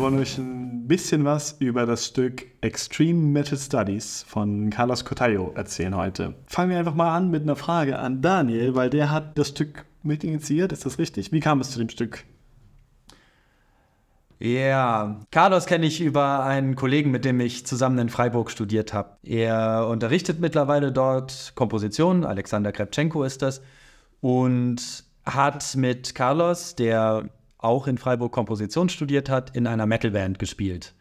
wollen euch ein bisschen was über das Stück Extreme Metal Studies von Carlos Cotayo erzählen heute. Fangen wir einfach mal an mit einer Frage an Daniel, weil der hat das Stück mit initiiert, ist das richtig? Wie kam es zu dem Stück? Ja, yeah. Carlos kenne ich über einen Kollegen, mit dem ich zusammen in Freiburg studiert habe. Er unterrichtet mittlerweile dort Komposition, Alexander Krebchenko ist das, und hat mit Carlos, der auch in Freiburg Komposition studiert hat, in einer Metalband gespielt.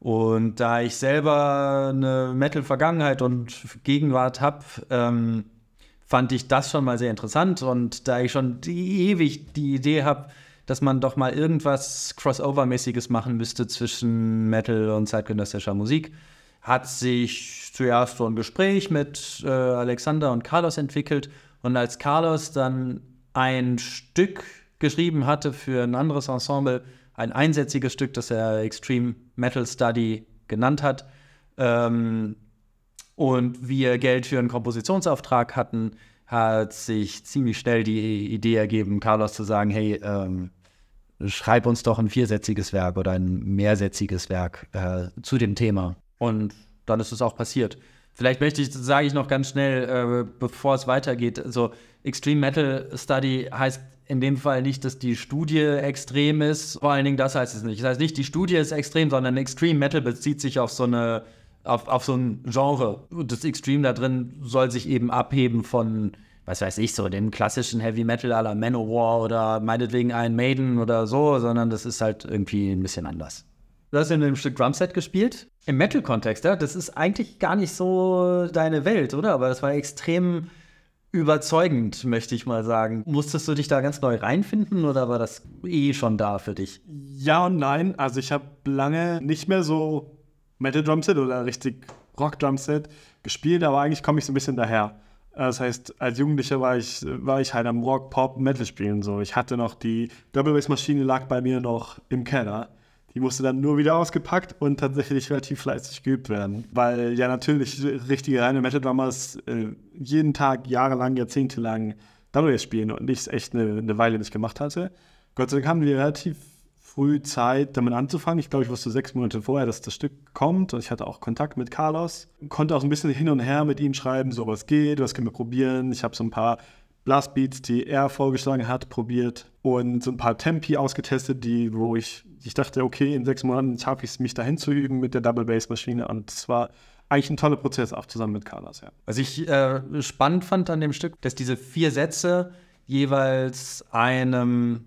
Und da ich selber eine Metal-Vergangenheit und Gegenwart habe, ähm, fand ich das schon mal sehr interessant. Und da ich schon die, ewig die Idee habe, dass man doch mal irgendwas Crossover-mäßiges machen müsste zwischen Metal und zeitgenössischer Musik, hat sich zuerst so ein Gespräch mit äh, Alexander und Carlos entwickelt. Und als Carlos dann ein Stück geschrieben hatte für ein anderes Ensemble, ein einsätziges Stück, das er Extreme Metal Study genannt hat. Ähm, und wir Geld für einen Kompositionsauftrag hatten, hat sich ziemlich schnell die Idee ergeben, Carlos zu sagen, hey, ähm, schreib uns doch ein viersätziges Werk oder ein mehrsätziges Werk äh, zu dem Thema. Und dann ist es auch passiert. Vielleicht möchte ich, sage ich noch ganz schnell, äh, bevor es weitergeht, also Extreme Metal Study heißt in dem Fall nicht, dass die Studie extrem ist. Vor allen Dingen, das heißt es nicht. Das heißt nicht, die Studie ist extrem, sondern Extreme Metal bezieht sich auf so eine auf, auf so ein Genre. Und Das Extreme da drin soll sich eben abheben von, was weiß ich, so dem klassischen Heavy Metal à la Manowar oder meinetwegen Iron Maiden oder so, sondern das ist halt irgendwie ein bisschen anders. Du hast in einem Stück Drumset gespielt. Im Metal-Kontext, ja, das ist eigentlich gar nicht so deine Welt, oder? Aber das war extrem überzeugend, möchte ich mal sagen. Musstest du dich da ganz neu reinfinden oder war das eh schon da für dich? Ja und nein. Also ich habe lange nicht mehr so Metal Drumset oder richtig Rock Drumset gespielt, aber eigentlich komme ich so ein bisschen daher. Äh, das heißt, als Jugendlicher war ich, war ich halt am Rock, Pop, Metal spielen so. Ich hatte noch die Double Bass Maschine lag bei mir noch im Keller. Die musste dann nur wieder ausgepackt und tatsächlich relativ fleißig geübt werden. Weil ja natürlich richtige reine Metal Drummers äh, jeden Tag, jahrelang, jahrzehntelang Double spielen und ich es echt eine, eine Weile nicht gemacht hatte. Gott sei Dank haben wir relativ früh Zeit, damit anzufangen. Ich glaube, ich wusste sechs Monate vorher, dass das Stück kommt. Und ich hatte auch Kontakt mit Carlos. Konnte auch ein bisschen hin und her mit ihm schreiben, so was geht, was können wir probieren. Ich habe so ein paar Blastbeats, die er vorgeschlagen hat, probiert und so ein paar Tempi ausgetestet, die, wo ich, ich dachte, okay, in sechs Monaten schaffe ich es, mich dahin zu üben mit der Double Bass Maschine. Und es war eigentlich ein toller Prozess, auch zusammen mit Carlos, ja. Was ich äh, spannend fand an dem Stück, dass diese vier Sätze jeweils einem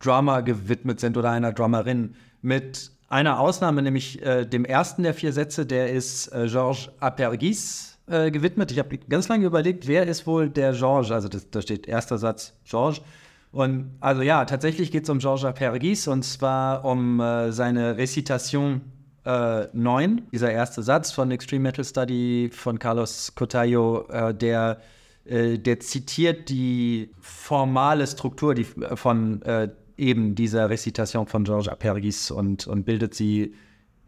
Drummer gewidmet sind oder einer Drummerin. Mit einer Ausnahme, nämlich äh, dem ersten der vier Sätze, der ist äh, Georges Apergis äh, gewidmet. Ich habe ganz lange überlegt, wer ist wohl der Georges? Also das, da steht erster Satz Georges. Und also ja, tatsächlich geht es um Georges Pergis und zwar um äh, seine Recitation äh, 9, dieser erste Satz von Extreme Metal Study von Carlos Cotayo, äh, der, äh, der zitiert die formale Struktur die, äh, von äh, eben dieser Recitation von Georges Pergis und, und bildet sie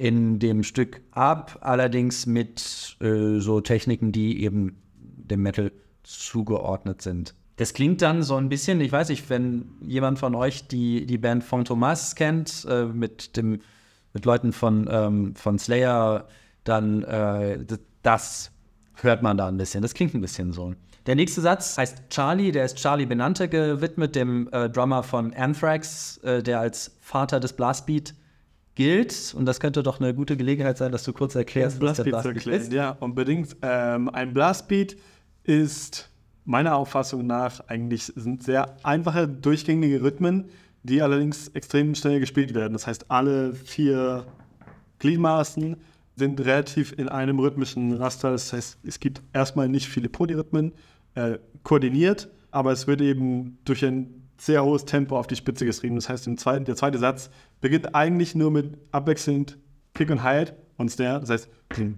in dem Stück ab, allerdings mit äh, so Techniken, die eben dem Metal zugeordnet sind. Das klingt dann so ein bisschen, ich weiß nicht, wenn jemand von euch die, die Band Fantomas kennt, äh, mit, dem, mit Leuten von, ähm, von Slayer, dann äh, das hört man da ein bisschen. Das klingt ein bisschen so. Der nächste Satz heißt Charlie, der ist Charlie Benante gewidmet, dem äh, Drummer von Anthrax, äh, der als Vater des Blastbeat äh, gilt, und das könnte doch eine gute Gelegenheit sein, dass du kurz erklärst, was der Blastbeat erklären. ist. Ja, unbedingt. Ähm, ein Blastbeat ist meiner Auffassung nach eigentlich sind sehr einfache, durchgängige Rhythmen, die allerdings extrem schnell gespielt werden. Das heißt, alle vier Gliedmaßen sind relativ in einem rhythmischen Raster. Das heißt, es gibt erstmal nicht viele Polyrhythmen äh, koordiniert, aber es wird eben durch ein sehr hohes Tempo auf die Spitze geschrieben. Das heißt, zweiten, der zweite Satz beginnt eigentlich nur mit abwechselnd Kick und Halt und Snare. Das heißt,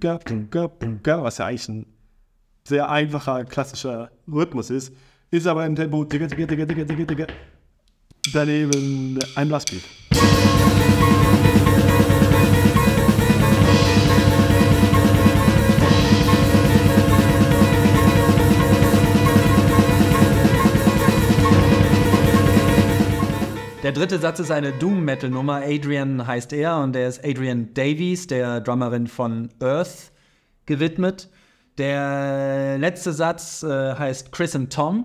was ja eigentlich ein sehr einfacher, klassischer Rhythmus ist, ist aber im Tempo daneben ein Blastbeat. Der dritte Satz ist eine Doom-Metal-Nummer. Adrian heißt er und der ist Adrian Davies, der Drummerin von Earth, gewidmet. Der letzte Satz äh, heißt Chris and Tom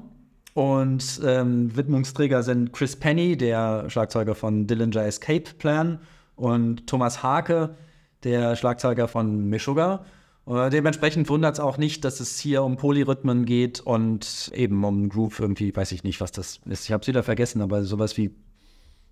und ähm, Widmungsträger sind Chris Penny, der Schlagzeuger von Dillinger Escape Plan, und Thomas Hake, der Schlagzeuger von Meshuggah. Äh, dementsprechend wundert es auch nicht, dass es hier um Polyrhythmen geht und eben um Groove irgendwie, weiß ich nicht, was das ist. Ich habe es wieder vergessen, aber sowas wie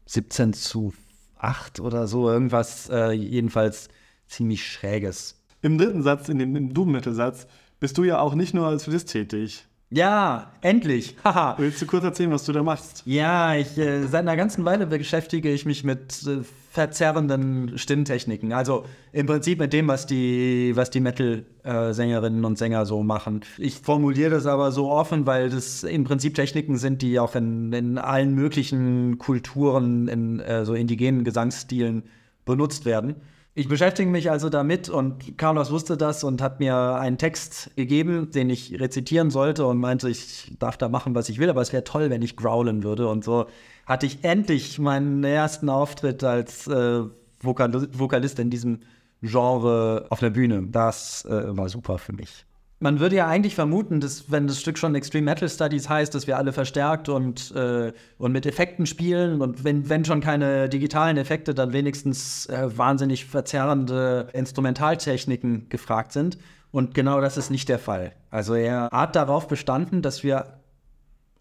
17 zu 8 oder so, irgendwas äh, jedenfalls ziemlich Schräges. Im dritten Satz, in dem, im Doom-Metal-Satz, bist du ja auch nicht nur als Solist tätig, ja, endlich. Haha. Willst du kurz erzählen, was du da machst? Ja, ich, äh, seit einer ganzen Weile beschäftige ich mich mit äh, verzerrenden Stimmtechniken. Also im Prinzip mit dem, was die, was die Metal-Sängerinnen äh, und Sänger so machen. Ich formuliere das aber so offen, weil das im Prinzip Techniken sind, die auch in, in allen möglichen Kulturen, in äh, so indigenen Gesangsstilen benutzt werden. Ich beschäftige mich also damit und Carlos wusste das und hat mir einen Text gegeben, den ich rezitieren sollte und meinte, ich darf da machen, was ich will, aber es wäre toll, wenn ich growlen würde. Und so hatte ich endlich meinen ersten Auftritt als äh, Vokal Vokalist in diesem Genre auf der Bühne. Das äh, war super für mich. Man würde ja eigentlich vermuten, dass wenn das Stück schon Extreme Metal Studies heißt, dass wir alle verstärkt und, äh, und mit Effekten spielen und wenn, wenn schon keine digitalen Effekte, dann wenigstens äh, wahnsinnig verzerrende Instrumentaltechniken gefragt sind. Und genau das ist nicht der Fall. Also er hat darauf bestanden, dass wir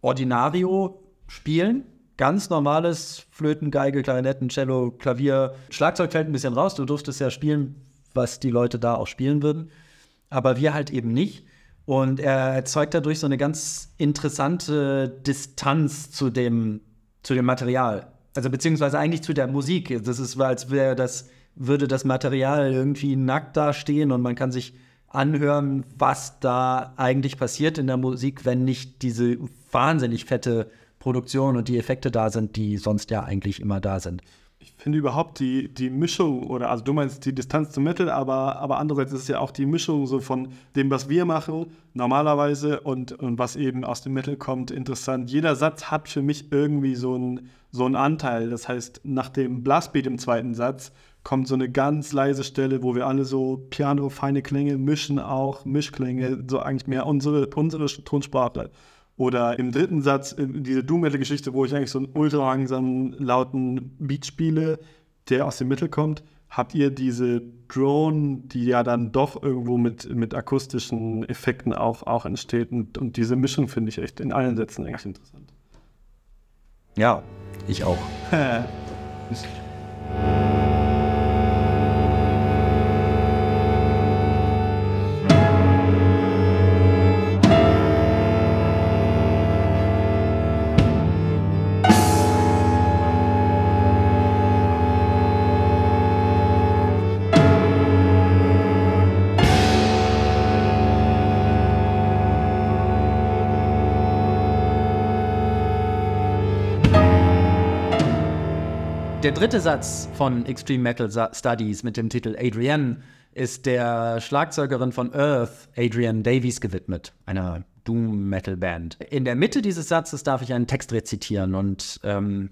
Ordinario spielen, ganz normales Flöten, Geige, Klarinetten, Cello, Klavier. Schlagzeug fällt ein bisschen raus. Du durftest ja spielen, was die Leute da auch spielen würden aber wir halt eben nicht. Und er erzeugt dadurch so eine ganz interessante Distanz zu dem, zu dem Material. Also beziehungsweise eigentlich zu der Musik. Das ist, als wäre das, würde das Material irgendwie nackt dastehen und man kann sich anhören, was da eigentlich passiert in der Musik, wenn nicht diese wahnsinnig fette Produktion und die Effekte da sind, die sonst ja eigentlich immer da sind ich finde überhaupt die, die Mischung, oder also du meinst die Distanz zum Metal, aber, aber andererseits ist es ja auch die Mischung so von dem, was wir machen normalerweise und, und was eben aus dem Metal kommt, interessant. Jeder Satz hat für mich irgendwie so einen so Anteil. Das heißt, nach dem Blastbeat im zweiten Satz kommt so eine ganz leise Stelle, wo wir alle so Piano, feine Klänge mischen auch, Mischklänge, so eigentlich mehr unsere, unsere Tonsprache. Oder im dritten Satz äh, diese Doom-Metal-Geschichte, wo ich eigentlich so einen ultra langsamen, lauten Beat spiele, der aus dem Mittel kommt. Habt ihr diese Drone, die ja dann doch irgendwo mit, mit akustischen Effekten auch, auch entsteht? Und, und diese Mischung finde ich echt in allen Sätzen eigentlich interessant. Ja, ich auch. Der dritte Satz von Extreme Metal Studies mit dem Titel Adrienne ist der Schlagzeugerin von Earth, Adrienne Davies, gewidmet, einer Doom-Metal-Band. In der Mitte dieses Satzes darf ich einen Text rezitieren und ähm,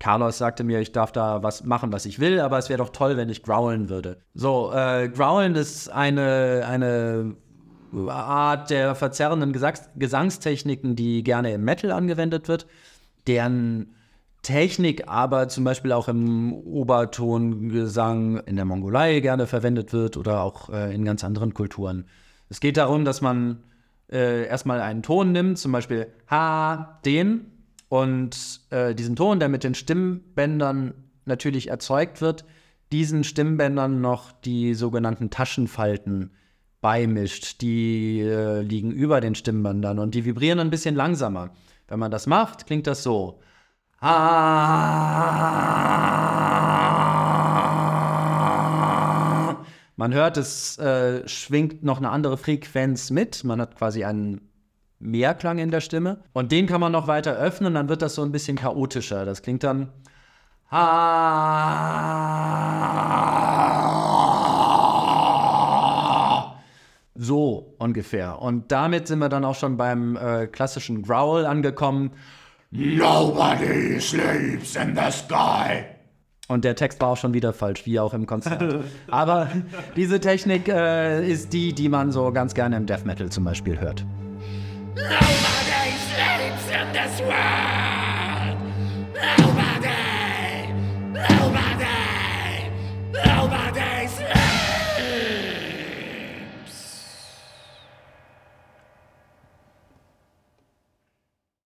Carlos sagte mir, ich darf da was machen, was ich will, aber es wäre doch toll, wenn ich growlen würde. So, äh, growlen ist eine, eine Art der verzerrenden Gesangstechniken, die gerne im Metal angewendet wird, deren Technik aber zum Beispiel auch im Obertongesang in der Mongolei gerne verwendet wird oder auch äh, in ganz anderen Kulturen. Es geht darum, dass man äh, erstmal einen Ton nimmt, zum Beispiel Ha, den, und äh, diesen Ton, der mit den Stimmbändern natürlich erzeugt wird, diesen Stimmbändern noch die sogenannten Taschenfalten beimischt. Die äh, liegen über den Stimmbändern und die vibrieren ein bisschen langsamer. Wenn man das macht, klingt das so. Ah. man hört, es äh, schwingt noch eine andere Frequenz mit. Man hat quasi einen Mehrklang in der Stimme. Und den kann man noch weiter öffnen, dann wird das so ein bisschen chaotischer. Das klingt dann. So ungefähr. Und damit sind wir dann auch schon beim äh, klassischen Growl angekommen. Nobody sleeps in the sky. Und der Text war auch schon wieder falsch, wie auch im Konzert. Aber diese Technik äh, ist die, die man so ganz gerne im Death Metal zum Beispiel hört. Nobody sleeps in this world.